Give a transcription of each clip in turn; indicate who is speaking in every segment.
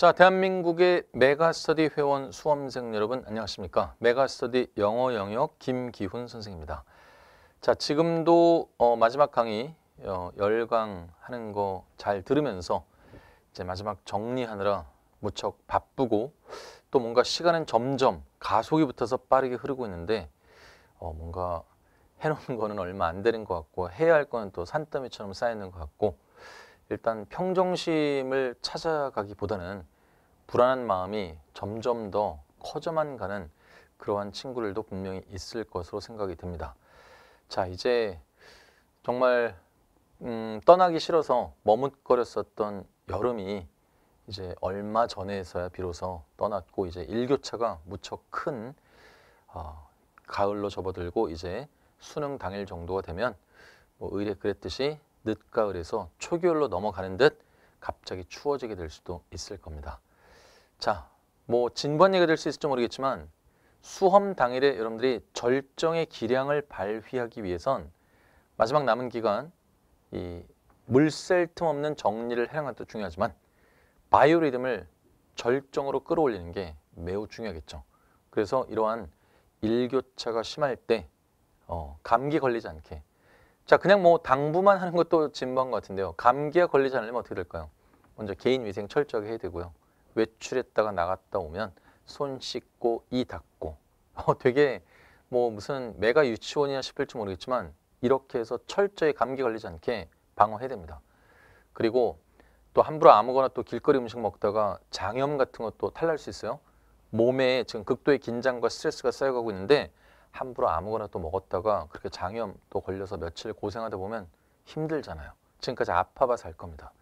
Speaker 1: 자, 대한민국의 메가스터디 회원 수험생 여러분 안녕하십니까? 메가스터디 영어 영역 김기훈 선생입니다. 자, 지금도 어, 마지막 강의 어, 열강 하는 거 잘 들으면서 이제 마지막 정리하느라 무척 바쁘고 또 뭔가 시간은 점점 가속이 붙어서 빠르게 흐르고 있는데 어, 뭔가 해놓은 거는 얼마 안 되는 것 같고 해야 할 거는 또 산더미처럼 쌓이는 것 같고 일단 평정심을 찾아가기보다는 불안한 마음이 점점 더 커져만 가는 그러한 친구들도 분명히 있을 것으로 생각이 됩니다자 이제 정말 음, 떠나기 싫어서 머뭇거렸었던 여름이 이제 얼마 전에서야 비로소 떠났고 이제 일교차가 무척 큰 어, 가을로 접어들고 이제 수능 당일 정도가 되면 뭐 의례 그랬듯이 늦가을에서 초겨울로 넘어가는 듯 갑자기 추워지게 될 수도 있을 겁니다. 자, 뭐 진부한 얘기가 될 수 있을지 모르겠지만 수험 당일에 여러분들이 절정의 기량을 발휘하기 위해선 마지막 남은 기간 이 물샐 틈 없는 정리를 해나가는 것도 중요하지만 바이오리듬을 절정으로 끌어올리는 게 매우 중요하겠죠. 그래서 이러한 일교차가 심할 때 어, 감기 걸리지 않게 자, 그냥 뭐 당부만 하는 것도 진범 같은데요. 감기에 걸리지 않으려면 어떻게 될까요? 먼저 개인 위생 철저하게 해야 되고요. 외출했다가 나갔다 오면 손 씻고 이 닦고 어, 되게 뭐 무슨 메가 유치원이야 싶을지 모르겠지만 이렇게 해서 철저히 감기 걸리지 않게 방어해야 됩니다. 그리고 또 함부로 아무거나 또 길거리 음식 먹다가 장염 같은 것도 탈날 수 있어요. 몸에 지금 극도의 긴장과 스트레스가 쌓여가고 있는데 함부로 아무거나 또 먹었다가 그렇게 장염 또 걸려서 며칠 고생하다 보면 힘들잖아요. 지금까지 아파봐 서할 겁니다.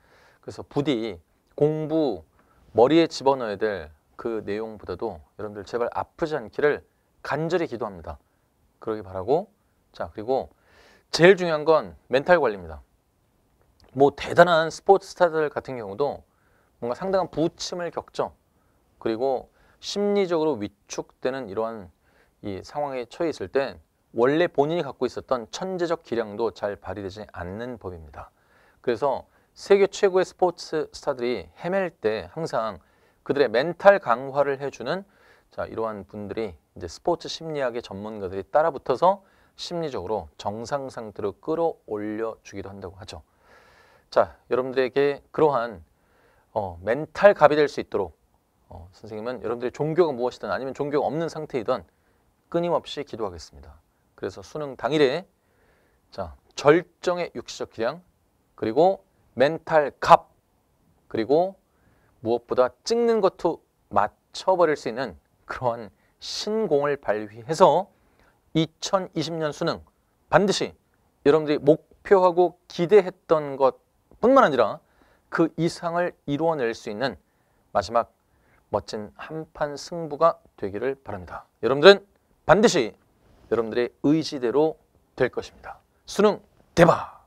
Speaker 1: 그래서 부디 공부 머리에 집어넣어야 될 그 내용보다도 여러분들 제발 아프지 않기를 간절히 기도합니다. 그러기 바라고 자 그리고 제일 중요한 건 멘탈 관리입니다. 뭐 대단한 스포츠 스타들 같은 경우도 뭔가 상당한 부침을 겪죠. 그리고 심리적으로 위축되는 이러한 이 상황에 처해 있을 땐 원래 본인이 갖고 있었던 천재적 기량도 잘 발휘되지 않는 법입니다. 그래서 세계 최고의 스포츠 스타들이 헤맬 때 항상 그들의 멘탈 강화를 해주는 자 이러한 분들이 이제 스포츠 심리학의 전문가들이 따라붙어서 심리적으로 정상 상태로 끌어올려 주기도 한다고 하죠. 자 여러분들에게 그러한 어, 멘탈 갑이 될 수 있도록 어, 선생님은 여러분들의 종교가 무엇이든 아니면 종교가 없는 상태이든 끊임없이 기도하겠습니다. 그래서 수능 당일에 자 절정의 육시적 기량 그리고 멘탈 갑 그리고 무엇보다 찍는 것도 맞춰버릴 수 있는 그러한 신공을 발휘해서 2020년 수능 반드시 여러분들이 목표하고 기대했던 것뿐만 아니라 그 이상을 이루어낼 수 있는 마지막 멋진 한판 승부가 되기를 바랍니다. 여러분들은 반드시 여러분들의 의지대로 될 것입니다. 수능 대박!